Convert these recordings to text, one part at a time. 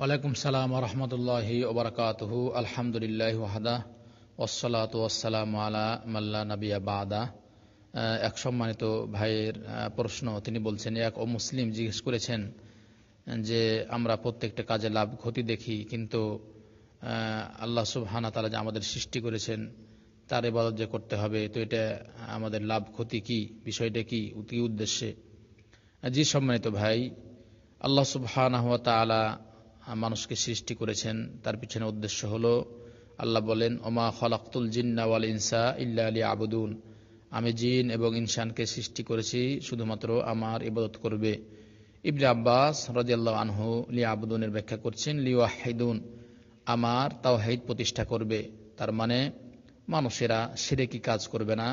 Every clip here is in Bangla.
ওয়ালাইকুম সালাম রহমতুল্লাহি ওবরকাতহ আলহামদুলিল্লাহ ওয়াহাদা ওসলাত ওয়াসালাম আলা মাল্লা নবিয়া বাদা এক সম্মানিত ভাইয়ের প্রশ্ন তিনি বলছেন এক ও মুসলিম জিজ্ঞেস করেছেন যে আমরা প্রত্যেকটা কাজে লাভ ক্ষতি দেখি কিন্তু আল্লাহ সুবহানা তালা যে আমাদের সৃষ্টি করেছেন তার এবাদত যে করতে হবে তো এটা আমাদের লাভ ক্ষতি কি বিষয়টা কি কী উদ্দেশ্যে জি সম্মানিত ভাই আল্লাহ সুবহানা হাত আলা মানুষকে সৃষ্টি করেছেন তার পিছনে উদ্দেশ্য হলো আল্লাহ বলেন ওমা খলাক্তুল জিন্না ওয়াল ইনসা ইল্লা আলী আবুদুন আমি জিন এবং ইনসানকে সৃষ্টি করেছি শুধুমাত্র আমার ইবাদত করবে ইবনে আব্বাস রাজিয়াল্লাহ আনহু লি আবুদুনের ব্যাখ্যা করছেন লিওয়াহিদুন আমার হেদ প্রতিষ্ঠা করবে তার মানে মানুষেরা কি কাজ করবে না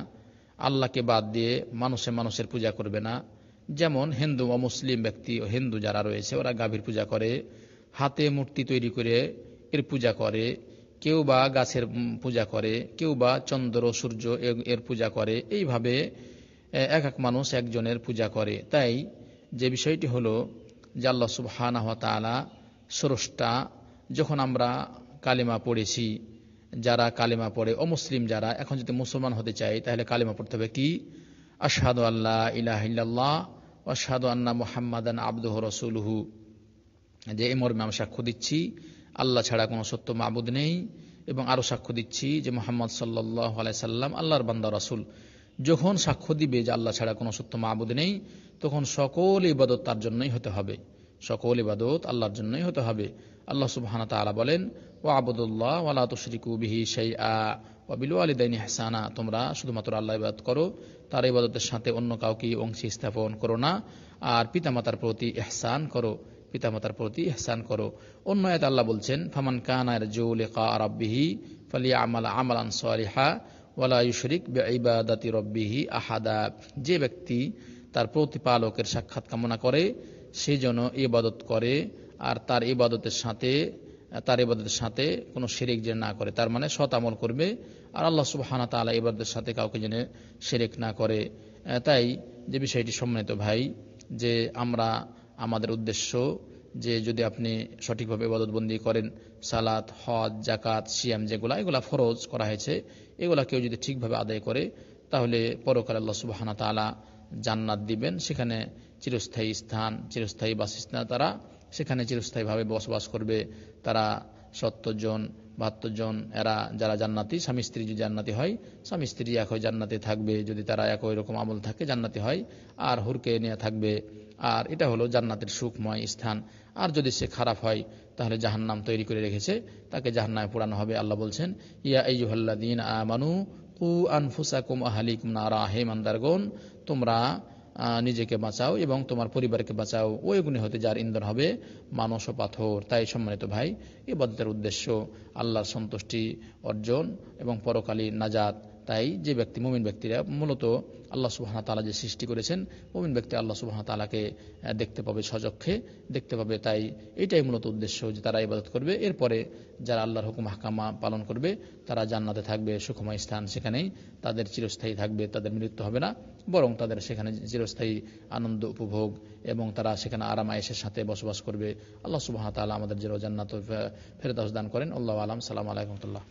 আল্লাহকে বাদ দিয়ে মানুষে মানুষের পূজা করবে না যেমন হিন্দু বা মুসলিম ব্যক্তি ও হিন্দু যারা রয়েছে ওরা গাভীর পূজা করে হাতে মূর্তি তৈরি করে এর পূজা করে কেউ বা গাছের পূজা করে কেউ বা চন্দ্র সূর্য এর পূজা করে এইভাবে এক এক মানুষ একজনের পূজা করে তাই যে বিষয়টি হলো যে আল্লাহ সুবহানাহ তালা স্রষ্টা যখন আমরা কালেমা পড়েছি যারা কালেমা পড়ে অমুসলিম যারা এখন যদি মুসলমান হতে চাই তাহলে কালেমা পড়তে হবে কি আশহাদু আল্লাহ ইলাহিল্লাহ আশহাদু আন্না মোহাম্মদান আব্দুহ রসুলহু যে এ মর্মে আমি সাক্ষ্য দিচ্ছি আল্লাহ ছাড়া কোনো সত্য মাবুদ নেই এবং আরও সাক্ষ্য দিচ্ছি যে মোহাম্মদ সাল্লাহ সাল্লাম আল্লাহর বান্দা রাসুল যখন সাক্ষ্য দিবে যে আল্লাহ ছাড়া কোনো সত্য মাবুদ নেই তখন সকল ইবাদত তার জন্যই হতে হবে সকল ইবাদত আল্লাহর জন্যই হতে হবে আল্লাহ সুবাহানা তালা বলেন ও আবদুল্লাহ ওয়ালা শ্রী কুবিহি সেই আ আলী দাইনি হাসানা তোমরা শুধুমাত্র আল্লাহ ইবাদত করো তার ইবাদতের সাথে অন্য কাউকে অংশী স্থাপন করো না আর পিতামাতার প্রতি এহসান করো পিতামাতার প্রতি ইহসান করো অন্য এত আল্লাহ বলছেন ফামান কানার জৌলেকা রব্বিহি ফালিয়া আমাল আমালান সোয়ালিহা ওয়ালা ইউশরিক ইবাদাতি রব্বিহি আহাদা যে ব্যক্তি তার প্রতিপালকের সাক্ষাৎ কামনা করে সে যেন ইবাদত করে আর তার ইবাদতের সাথে তার ইবাদতের সাথে কোনো শিরিক যেন না করে তার মানে সৎ আমল করবে আর আল্লাহ সুবাহানা তালা ইবাদতের সাথে কাউকে যেন শিরিক না করে তাই যে বিষয়টি সম্মানিত ভাই যে আমরা আমাদের উদ্দেশ্য যে যদি আপনি সঠিকভাবে বদতবন্দি করেন সালাত হজ জাকাত সিয়াম যেগুলা এগুলা ফরজ করা হয়েছে এগুলা কেউ যদি ঠিকভাবে আদায় করে তাহলে পরকাল আল্লাহ সুবাহানা তালা জান্নাত দিবেন সেখানে চিরস্থায়ী স্থান চিরস্থায়ী বাসস্থান তারা সেখানে চিরস্থায়ীভাবে বসবাস করবে তারা সত্যজন বাহাত্তর জন এরা যারা জান্নাতি স্বামী স্ত্রী যদি জান্নাতি হয় স্বামী স্ত্রী এক হয়ে জান্নাতে থাকবে যদি তারা এক রকম আমল থাকে জান্নাতি হয় আর হুরকে নিয়ে থাকবে আর এটা হলো জান্নাতের সুখময় স্থান আর যদি সে খারাপ হয় তাহলে জাহান্নাম তৈরি করে রেখেছে তাকে জাহান্নায় পোড়ানো হবে আল্লাহ বলছেন ইয়া ইয়ুহাল্লাদিন আমানু কু আনফুসাকুম আহালিকুম নারা হে মান্দারগন তোমরা নিজেকে বাঁচাও এবং তোমার পরিবারকে বাঁচাও ওই গুণে হতে যার ইন্ধন হবে মানুষ ও পাথর তাই সম্মানিত ভাই এ বদের উদ্দেশ্য আল্লাহর সন্তুষ্টি অর্জন এবং পরকালী নাজাত তাই যে ব্যক্তি মোমিন ব্যক্তিরা মূলত আল্লাহ সুবাহ তালা যে সৃষ্টি করেছেন মোমিন ব্যক্তি আল্লাহ সুবাহ তালাকে দেখতে পাবে সচক্ষে দেখতে পাবে তাই এটাই মূলত উদ্দেশ্য যে তারা ইবাদত করবে এরপরে যারা আল্লাহর হুকুম হাকামা পালন করবে তারা জান্নাতে থাকবে সুখময় স্থান সেখানেই তাদের চিরস্থায়ী থাকবে তাদের মৃত্যু হবে না বরং তাদের সেখানে চিরস্থায়ী আনন্দ উপভোগ এবং তারা সেখানে আরাম আয়েসের সাথে বসবাস করবে আল্লাহ সুবাহ তালা আমাদের যেন জান্নাত ফেরত দান করেন আল্লাহ আলাম সালাম আলাইকুমতুল্লাহ